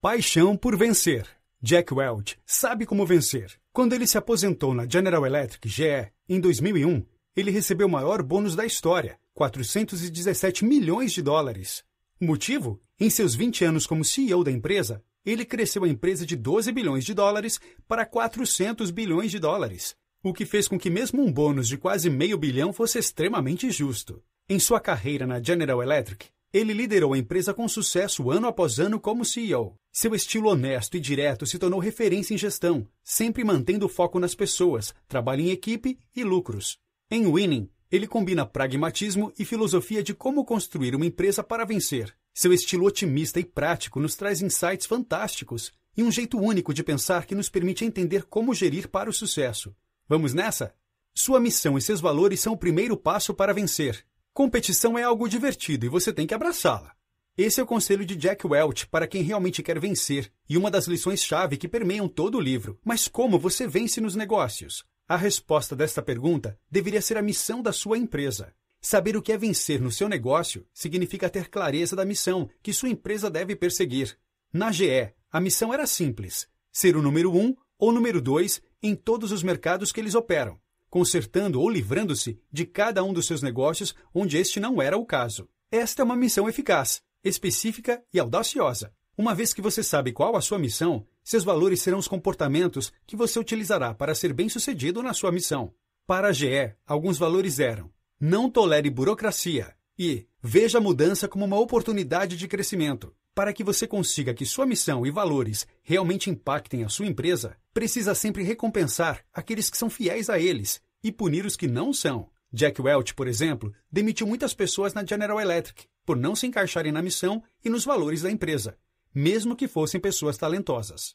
Paixão por vencer. Jack Welch sabe como vencer. Quando ele se aposentou na General Electric GE em 2001, ele recebeu o maior bônus da história, 417 milhões de dólares. O motivo? Em seus 20 anos como CEO da empresa, ele cresceu a empresa de 12 bilhões de dólares para 400 bilhões de dólares, o que fez com que mesmo um bônus de quase meio bilhão fosse extremamente justo. Em sua carreira na General Electric, ele liderou a empresa com sucesso ano após ano como CEO. Seu estilo honesto e direto se tornou referência em gestão, sempre mantendo o foco nas pessoas, trabalho em equipe e lucros. Em Winning, ele combina pragmatismo e filosofia de como construir uma empresa para vencer. Seu estilo otimista e prático nos traz insights fantásticos e um jeito único de pensar que nos permite entender como gerir para o sucesso. Vamos nessa? Sua missão e seus valores são o primeiro passo para vencer. Competição é algo divertido e você tem que abraçá-la. Esse é o conselho de Jack Welch para quem realmente quer vencer e uma das lições-chave que permeiam todo o livro. Mas como você vence nos negócios? A resposta desta pergunta deveria ser a missão da sua empresa. Saber o que é vencer no seu negócio significa ter clareza da missão que sua empresa deve perseguir. Na GE, a missão era simples: ser o número um ou número dois em todos os mercados que eles operam consertando ou livrando-se de cada um dos seus negócios onde este não era o caso. Esta é uma missão eficaz, específica e audaciosa. Uma vez que você sabe qual a sua missão, seus valores serão os comportamentos que você utilizará para ser bem-sucedido na sua missão. Para a GE, alguns valores eram: não tolere burocracia e veja a mudança como uma oportunidade de crescimento. Para que você consiga que sua missão e valores realmente impactem a sua empresa, precisa sempre recompensar aqueles que são fiéis a eles e punir os que não são. Jack Welch, por exemplo, demitiu muitas pessoas na General Electric por não se encaixarem na missão e nos valores da empresa, mesmo que fossem pessoas talentosas.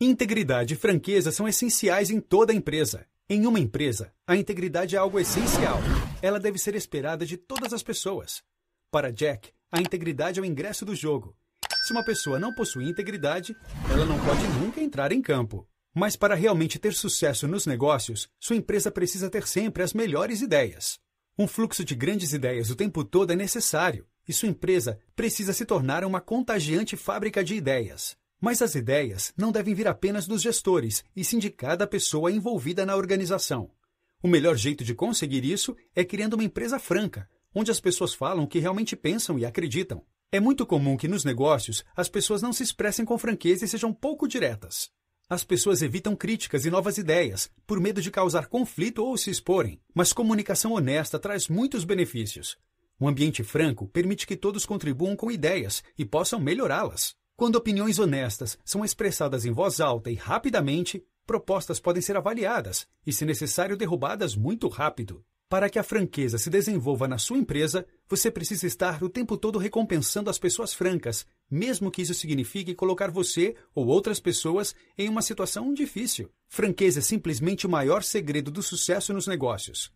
Integridade e franqueza são essenciais em toda empresa. Em uma empresa, a integridade é algo essencial. Ela deve ser esperada de todas as pessoas. Para Jack, a integridade é o ingresso do jogo. Se uma pessoa não possui integridade, ela não pode nunca entrar em campo. Mas para realmente ter sucesso nos negócios, sua empresa precisa ter sempre as melhores ideias. Um fluxo de grandes ideias o tempo todo é necessário, e sua empresa precisa se tornar uma contagiante fábrica de ideias. Mas as ideias não devem vir apenas dos gestores, e sim de cada pessoa envolvida na organização. O melhor jeito de conseguir isso é criando uma empresa franca, onde as pessoas falam o que realmente pensam e acreditam. É muito comum que nos negócios as pessoas não se expressem com franqueza e sejam pouco diretas. As pessoas evitam críticas e novas ideias, por medo de causar conflito ou se exporem, mas comunicação honesta traz muitos benefícios. Um ambiente franco permite que todos contribuam com ideias e possam melhorá-las. Quando opiniões honestas são expressadas em voz alta e rapidamente, propostas podem ser avaliadas e, se necessário, derrubadas muito rápido. Para que a franqueza se desenvolva na sua empresa, você precisa estar o tempo todo recompensando as pessoas francas, mesmo que isso signifique colocar você ou outras pessoas em uma situação difícil. Franqueza é simplesmente o maior segredo do sucesso nos negócios.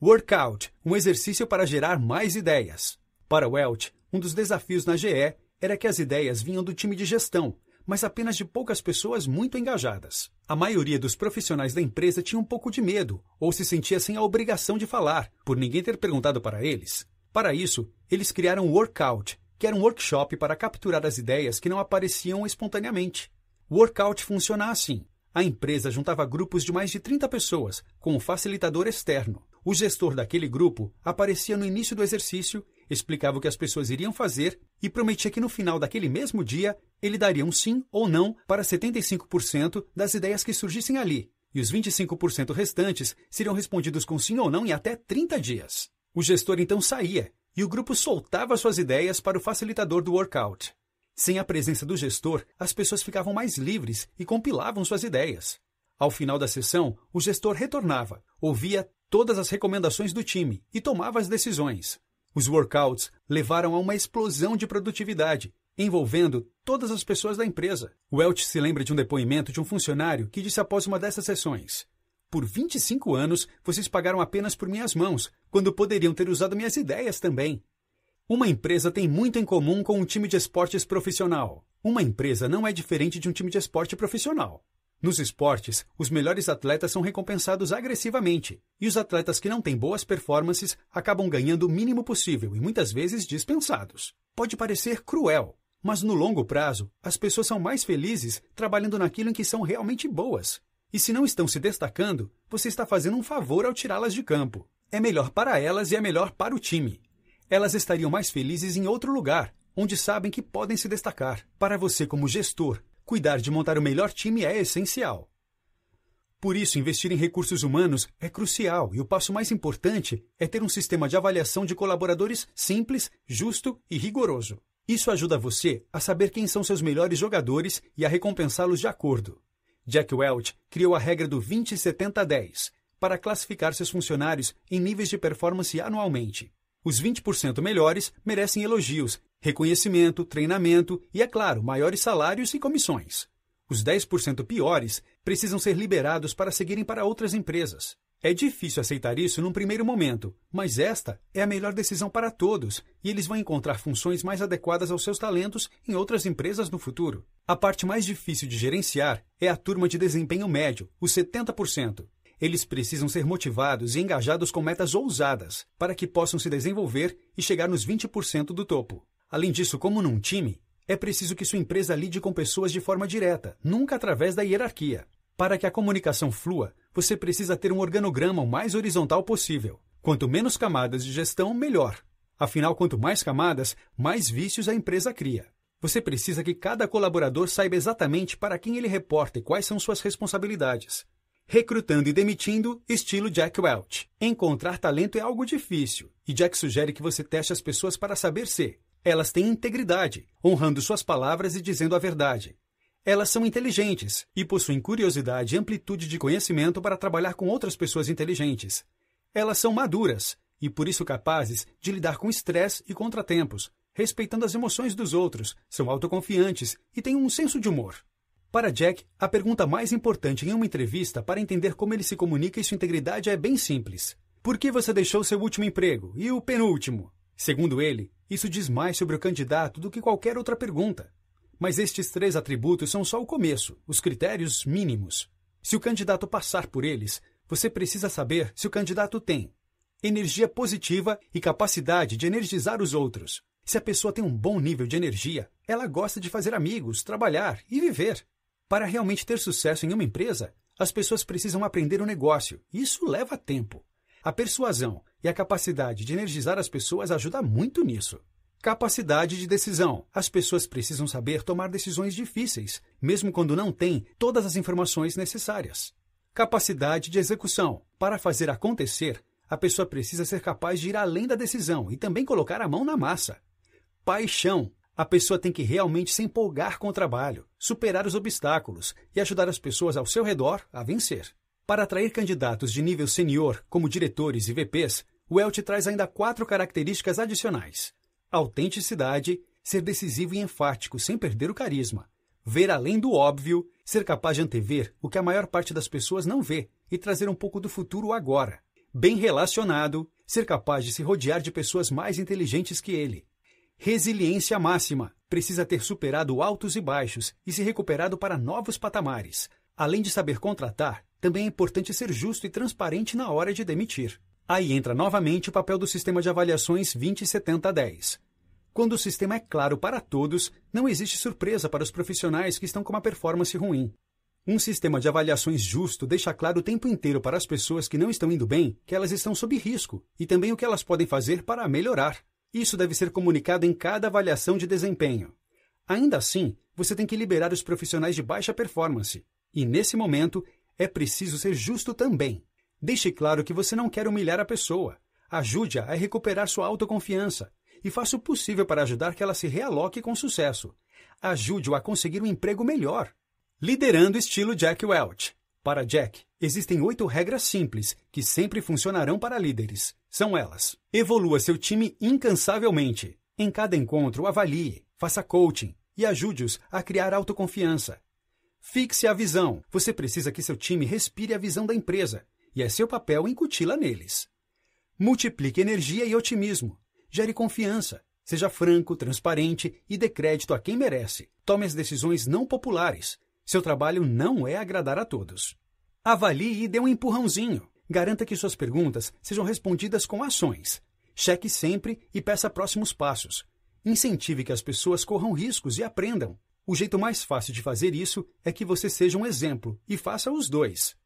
Workout um exercício para gerar mais ideias. Para Welch, um dos desafios na GE era que as ideias vinham do time de gestão, mas apenas de poucas pessoas muito engajadas. A maioria dos profissionais da empresa tinha um pouco de medo ou se sentia sem a obrigação de falar, por ninguém ter perguntado para eles. Para isso, eles criaram o Workout, que era um workshop para capturar as ideias que não apareciam espontaneamente. O Workout funciona assim. A empresa juntava grupos de mais de 30 pessoas, com um facilitador externo. O gestor daquele grupo aparecia no início do exercício explicava o que as pessoas iriam fazer e prometia que no final daquele mesmo dia ele daria um sim ou não para 75% das ideias que surgissem ali, e os 25% restantes seriam respondidos com sim ou não em até 30 dias. O gestor então saía e o grupo soltava suas ideias para o facilitador do workout. Sem a presença do gestor, as pessoas ficavam mais livres e compilavam suas ideias. Ao final da sessão, o gestor retornava, ouvia todas as recomendações do time e tomava as decisões. Os workouts levaram a uma explosão de produtividade, envolvendo todas as pessoas da empresa. Welch se lembra de um depoimento de um funcionário que disse após uma dessas sessões: Por 25 anos, vocês pagaram apenas por minhas mãos, quando poderiam ter usado minhas ideias também. Uma empresa tem muito em comum com um time de esportes profissional. Uma empresa não é diferente de um time de esporte profissional. Nos esportes, os melhores atletas são recompensados agressivamente, e os atletas que não têm boas performances acabam ganhando o mínimo possível e muitas vezes dispensados. Pode parecer cruel, mas no longo prazo, as pessoas são mais felizes trabalhando naquilo em que são realmente boas. E se não estão se destacando, você está fazendo um favor ao tirá-las de campo. É melhor para elas e é melhor para o time. Elas estariam mais felizes em outro lugar, onde sabem que podem se destacar. Para você, como gestor, cuidar de montar o melhor time é essencial. Por isso, investir em recursos humanos é crucial e o passo mais importante é ter um sistema de avaliação de colaboradores simples, justo e rigoroso. Isso ajuda você a saber quem são seus melhores jogadores e a recompensá-los de acordo. Jack Welch criou a regra do 20-70-10 para classificar seus funcionários em níveis de performance anualmente. Os 20% melhores merecem elogios reconhecimento, treinamento e, é claro, maiores salários e comissões. Os 10% piores precisam ser liberados para seguirem para outras empresas. É difícil aceitar isso num primeiro momento, mas esta é a melhor decisão para todos e eles vão encontrar funções mais adequadas aos seus talentos em outras empresas no futuro. A parte mais difícil de gerenciar é a turma de desempenho médio, os 70%. Eles precisam ser motivados e engajados com metas ousadas para que possam se desenvolver e chegar nos 20% do topo. Além disso, como num time, é preciso que sua empresa lide com pessoas de forma direta, nunca através da hierarquia. Para que a comunicação flua, você precisa ter um organograma o mais horizontal possível. Quanto menos camadas de gestão, melhor. Afinal, quanto mais camadas, mais vícios a empresa cria. Você precisa que cada colaborador saiba exatamente para quem ele reporta e quais são suas responsabilidades. Recrutando e demitindo, estilo Jack Welch. Encontrar talento é algo difícil, e Jack sugere que você teste as pessoas para saber se elas têm integridade, honrando suas palavras e dizendo a verdade. Elas são inteligentes e possuem curiosidade e amplitude de conhecimento para trabalhar com outras pessoas inteligentes. Elas são maduras e, por isso, capazes de lidar com estresse e contratempos, respeitando as emoções dos outros, são autoconfiantes e têm um senso de humor. Para Jack, a pergunta mais importante em uma entrevista para entender como ele se comunica e sua integridade é bem simples. Por que você deixou seu último emprego e o penúltimo? Segundo ele, isso diz mais sobre o candidato do que qualquer outra pergunta. Mas estes três atributos são só o começo, os critérios mínimos. Se o candidato passar por eles, você precisa saber se o candidato tem energia positiva e capacidade de energizar os outros. Se a pessoa tem um bom nível de energia, ela gosta de fazer amigos, trabalhar e viver. Para realmente ter sucesso em uma empresa, as pessoas precisam aprender o um negócio. Isso leva tempo. A persuasão, e a capacidade de energizar as pessoas ajuda muito nisso. Capacidade de decisão. As pessoas precisam saber tomar decisões difíceis, mesmo quando não têm todas as informações necessárias. Capacidade de execução. Para fazer acontecer, a pessoa precisa ser capaz de ir além da decisão e também colocar a mão na massa. Paixão. A pessoa tem que realmente se empolgar com o trabalho, superar os obstáculos e ajudar as pessoas ao seu redor a vencer. Para atrair candidatos de nível senior, como diretores e VPs, o ELT traz ainda quatro características adicionais: autenticidade, ser decisivo e enfático sem perder o carisma, ver além do óbvio, ser capaz de antever o que a maior parte das pessoas não vê e trazer um pouco do futuro agora, bem relacionado, ser capaz de se rodear de pessoas mais inteligentes que ele. Resiliência máxima precisa ter superado altos e baixos e se recuperado para novos patamares. Além de saber contratar, também é importante ser justo e transparente na hora de demitir. Aí entra novamente o papel do sistema de avaliações 20-70-10. Quando o sistema é claro para todos, não existe surpresa para os profissionais que estão com uma performance ruim. Um sistema de avaliações justo deixa claro o tempo inteiro para as pessoas que não estão indo bem que elas estão sob risco e também o que elas podem fazer para melhorar. Isso deve ser comunicado em cada avaliação de desempenho. Ainda assim, você tem que liberar os profissionais de baixa performance, e nesse momento é preciso ser justo também. Deixe claro que você não quer humilhar a pessoa. Ajude-a a recuperar sua autoconfiança e faça o possível para ajudar que ela se realoque com sucesso. Ajude-o a conseguir um emprego melhor. Liderando estilo Jack Welch. Para Jack, existem oito regras simples que sempre funcionarão para líderes. São elas: evolua seu time incansavelmente. Em cada encontro, avalie, faça coaching e ajude-os a criar autoconfiança. Fixe a visão. Você precisa que seu time respire a visão da empresa e é seu papel incuti-la neles. Multiplique energia e otimismo. Gere confiança. Seja franco, transparente e dê crédito a quem merece. Tome as decisões não populares. Seu trabalho não é agradar a todos. Avalie e dê um empurrãozinho. Garanta que suas perguntas sejam respondidas com ações. Cheque sempre e peça próximos passos. Incentive que as pessoas corram riscos e aprendam. O jeito mais fácil de fazer isso é que você seja um exemplo e faça os dois.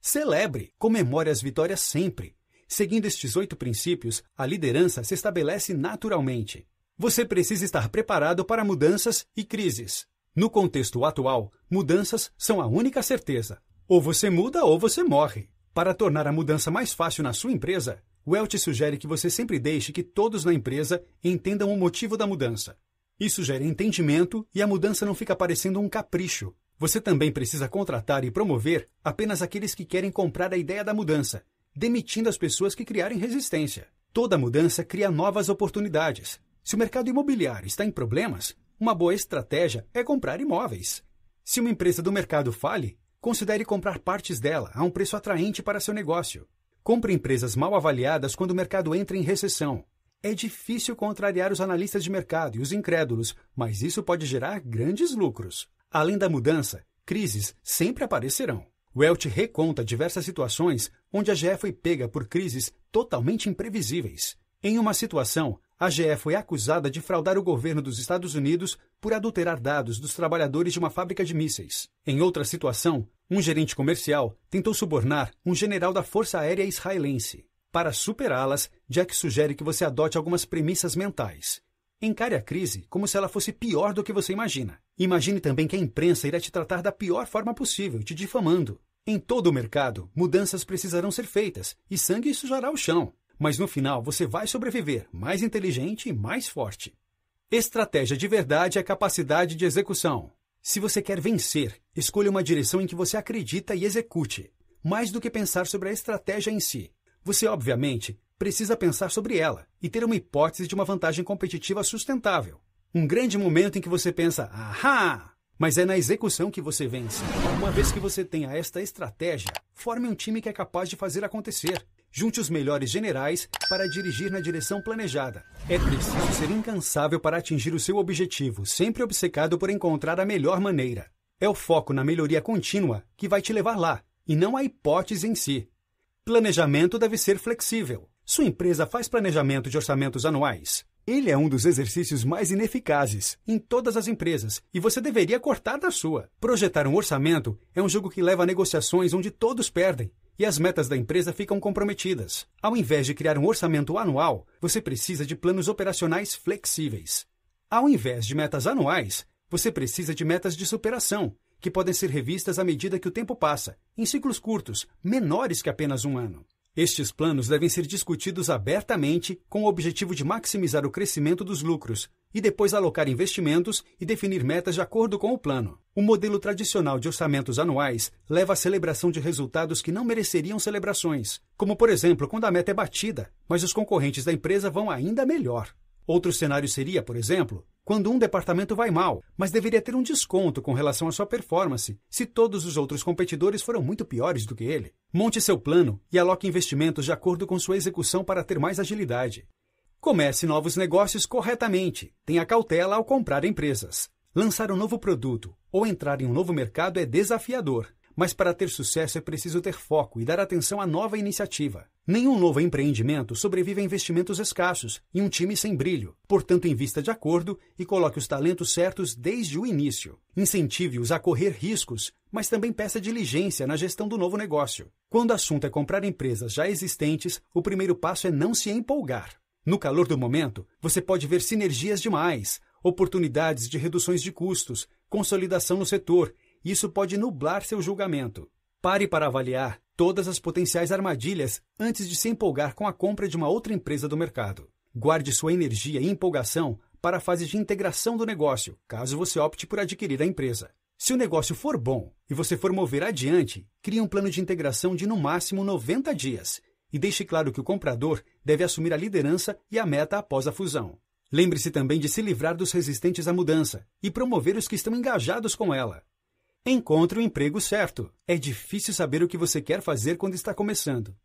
Celebre, comemore as vitórias sempre. Seguindo estes oito princípios, a liderança se estabelece naturalmente. Você precisa estar preparado para mudanças e crises. No contexto atual, mudanças são a única certeza. Ou você muda ou você morre. Para tornar a mudança mais fácil na sua empresa, Welch sugere que você sempre deixe que todos na empresa entendam o motivo da mudança. Isso gera entendimento e a mudança não fica parecendo um capricho, você também precisa contratar e promover apenas aqueles que querem comprar a ideia da mudança, demitindo as pessoas que criarem resistência. Toda mudança cria novas oportunidades. Se o mercado imobiliário está em problemas, uma boa estratégia é comprar imóveis. Se uma empresa do mercado fale, considere comprar partes dela a um preço atraente para seu negócio. Compre empresas mal avaliadas quando o mercado entra em recessão. É difícil contrariar os analistas de mercado e os incrédulos, mas isso pode gerar grandes lucros. Além da mudança, crises sempre aparecerão. Welch reconta diversas situações onde a GE foi pega por crises totalmente imprevisíveis. Em uma situação, a GE foi acusada de fraudar o governo dos Estados Unidos por adulterar dados dos trabalhadores de uma fábrica de mísseis. Em outra situação, um gerente comercial tentou subornar um general da Força Aérea Israelense. Para superá-las, Jack sugere que você adote algumas premissas mentais. Encare a crise como se ela fosse pior do que você imagina. Imagine também que a imprensa irá te tratar da pior forma possível, te difamando. Em todo o mercado, mudanças precisarão ser feitas e sangue sujará o chão. Mas no final você vai sobreviver, mais inteligente e mais forte. Estratégia de verdade é capacidade de execução. Se você quer vencer, escolha uma direção em que você acredita e execute, mais do que pensar sobre a estratégia em si. Você, obviamente, precisa pensar sobre ela e ter uma hipótese de uma vantagem competitiva sustentável. Um grande momento em que você pensa, ahá! Mas é na execução que você vence. Uma vez que você tenha esta estratégia, forme um time que é capaz de fazer acontecer. Junte os melhores generais para dirigir na direção planejada. É preciso ser incansável para atingir o seu objetivo, sempre obcecado por encontrar a melhor maneira. É o foco na melhoria contínua que vai te levar lá, e não a hipótese em si. Planejamento deve ser flexível. Sua empresa faz planejamento de orçamentos anuais. Ele é um dos exercícios mais ineficazes em todas as empresas e você deveria cortar da sua. Projetar um orçamento é um jogo que leva a negociações onde todos perdem e as metas da empresa ficam comprometidas. Ao invés de criar um orçamento anual, você precisa de planos operacionais flexíveis. Ao invés de metas anuais, você precisa de metas de superação, que podem ser revistas à medida que o tempo passa, em ciclos curtos, menores que apenas um ano. Estes planos devem ser discutidos abertamente com o objetivo de maximizar o crescimento dos lucros e depois alocar investimentos e definir metas de acordo com o plano. O modelo tradicional de orçamentos anuais leva à celebração de resultados que não mereceriam celebrações, como por exemplo quando a meta é batida, mas os concorrentes da empresa vão ainda melhor. Outro cenário seria, por exemplo, quando um departamento vai mal, mas deveria ter um desconto com relação à sua performance, se todos os outros competidores foram muito piores do que ele. Monte seu plano e aloque investimentos de acordo com sua execução para ter mais agilidade. Comece novos negócios corretamente. Tenha cautela ao comprar empresas. Lançar um novo produto ou entrar em um novo mercado é desafiador, mas para ter sucesso é preciso ter foco e dar atenção à nova iniciativa. Nenhum novo empreendimento sobrevive a investimentos escassos e um time sem brilho. Portanto, invista de acordo e coloque os talentos certos desde o início. Incentive-os a correr riscos, mas também peça diligência na gestão do novo negócio. Quando o assunto é comprar empresas já existentes, o primeiro passo é não se empolgar. No calor do momento, você pode ver sinergias demais, oportunidades de reduções de custos, consolidação no setor. Isso pode nublar seu julgamento. Pare para avaliar todas as potenciais armadilhas antes de se empolgar com a compra de uma outra empresa do mercado. Guarde sua energia e empolgação para a fase de integração do negócio, caso você opte por adquirir a empresa. Se o negócio for bom e você for mover adiante, crie um plano de integração de no máximo 90 dias e deixe claro que o comprador deve assumir a liderança e a meta após a fusão. Lembre-se também de se livrar dos resistentes à mudança e promover os que estão engajados com ela. Encontre o emprego certo. É difícil saber o que você quer fazer quando está começando.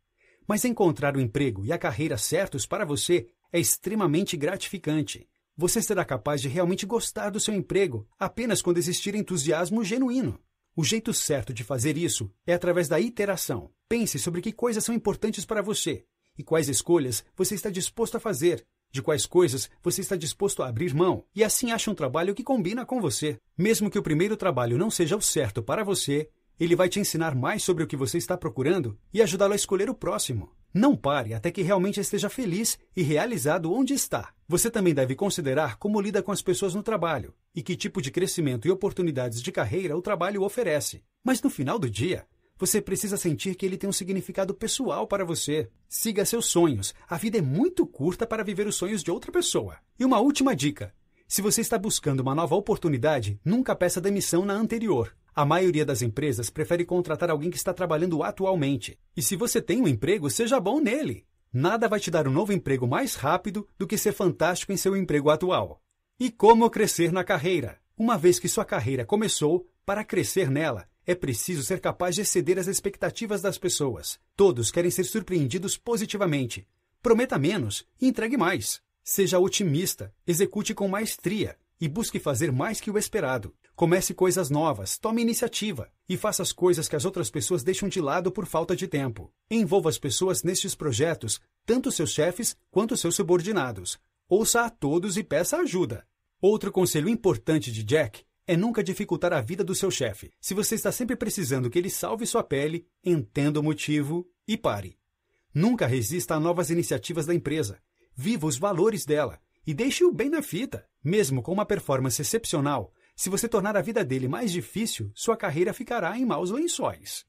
Mas encontrar o emprego e a carreira certos para você é extremamente gratificante. Você será capaz de realmente gostar do seu emprego apenas quando existir entusiasmo genuíno. O jeito certo de fazer isso é através da iteração. Pense sobre que coisas são importantes para você e quais escolhas você está disposto a fazer de quais coisas você está disposto a abrir mão e assim acha um trabalho que combina com você. Mesmo que o primeiro trabalho não seja o certo para você, ele vai te ensinar mais sobre o que você está procurando e ajudá-lo a escolher o próximo. Não pare até que realmente esteja feliz e realizado onde está. Você também deve considerar como lida com as pessoas no trabalho e que tipo de crescimento e oportunidades de carreira o trabalho oferece. Mas no final do dia, você precisa sentir que ele tem um significado pessoal para você. Siga seus sonhos. A vida é muito curta para viver os sonhos de outra pessoa. E uma última dica: se você está buscando uma nova oportunidade, nunca peça demissão na anterior. A maioria das empresas prefere contratar alguém que está trabalhando atualmente. E se você tem um emprego, seja bom nele. Nada vai te dar um novo emprego mais rápido do que ser fantástico em seu emprego atual. E como crescer na carreira? Uma vez que sua carreira começou, para crescer nela, é preciso ser capaz de exceder as expectativas das pessoas. Todos querem ser surpreendidos positivamente. Prometa menos e entregue mais. Seja otimista, execute com maestria e busque fazer mais que o esperado. Comece coisas novas, tome iniciativa e faça as coisas que as outras pessoas deixam de lado por falta de tempo. Envolva as pessoas nestes projetos, tanto seus chefes quanto seus subordinados. Ouça a todos e peça ajuda. Outro conselho importante de Jack é nunca dificultar a vida do seu chefe. Se você está sempre precisando que ele salve sua pele, entenda o motivo e pare. Nunca resista a novas iniciativas da empresa. Viva os valores dela e deixe-o bem na fita. Mesmo com uma performance excepcional, se você tornar a vida dele mais difícil, sua carreira ficará em maus lençóis.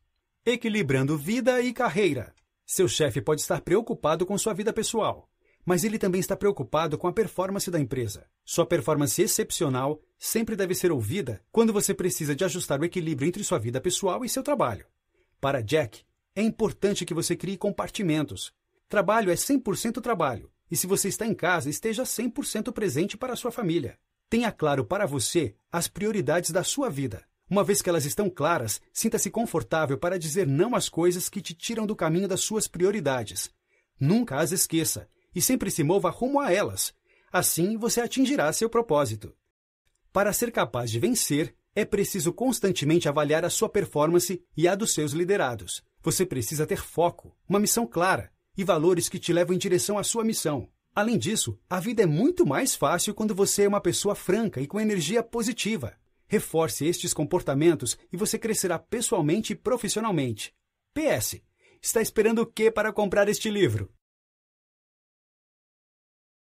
Equilibrando vida e carreira. Seu chefe pode estar preocupado com sua vida pessoal, mas ele também está preocupado com a performance da empresa. Sua performance excepcional sempre deve ser ouvida quando você precisa de ajustar o equilíbrio entre sua vida pessoal e seu trabalho. Para Jack, é importante que você crie compartimentos. Trabalho é 100% trabalho, e se você está em casa, esteja 100% presente para sua família. Tenha claro para você as prioridades da sua vida. Uma vez que elas estão claras, sinta-se confortável para dizer não às coisas que te tiram do caminho das suas prioridades. Nunca as esqueça e sempre se mova rumo a elas. Assim você atingirá seu propósito. Para ser capaz de vencer, é preciso constantemente avaliar a sua performance e a dos seus liderados. Você precisa ter foco, uma missão clara e valores que te levam em direção à sua missão. Além disso, a vida é muito mais fácil quando você é uma pessoa franca e com energia positiva. Reforce estes comportamentos e você crescerá pessoalmente e profissionalmente. PS. Está esperando o que para comprar este livro?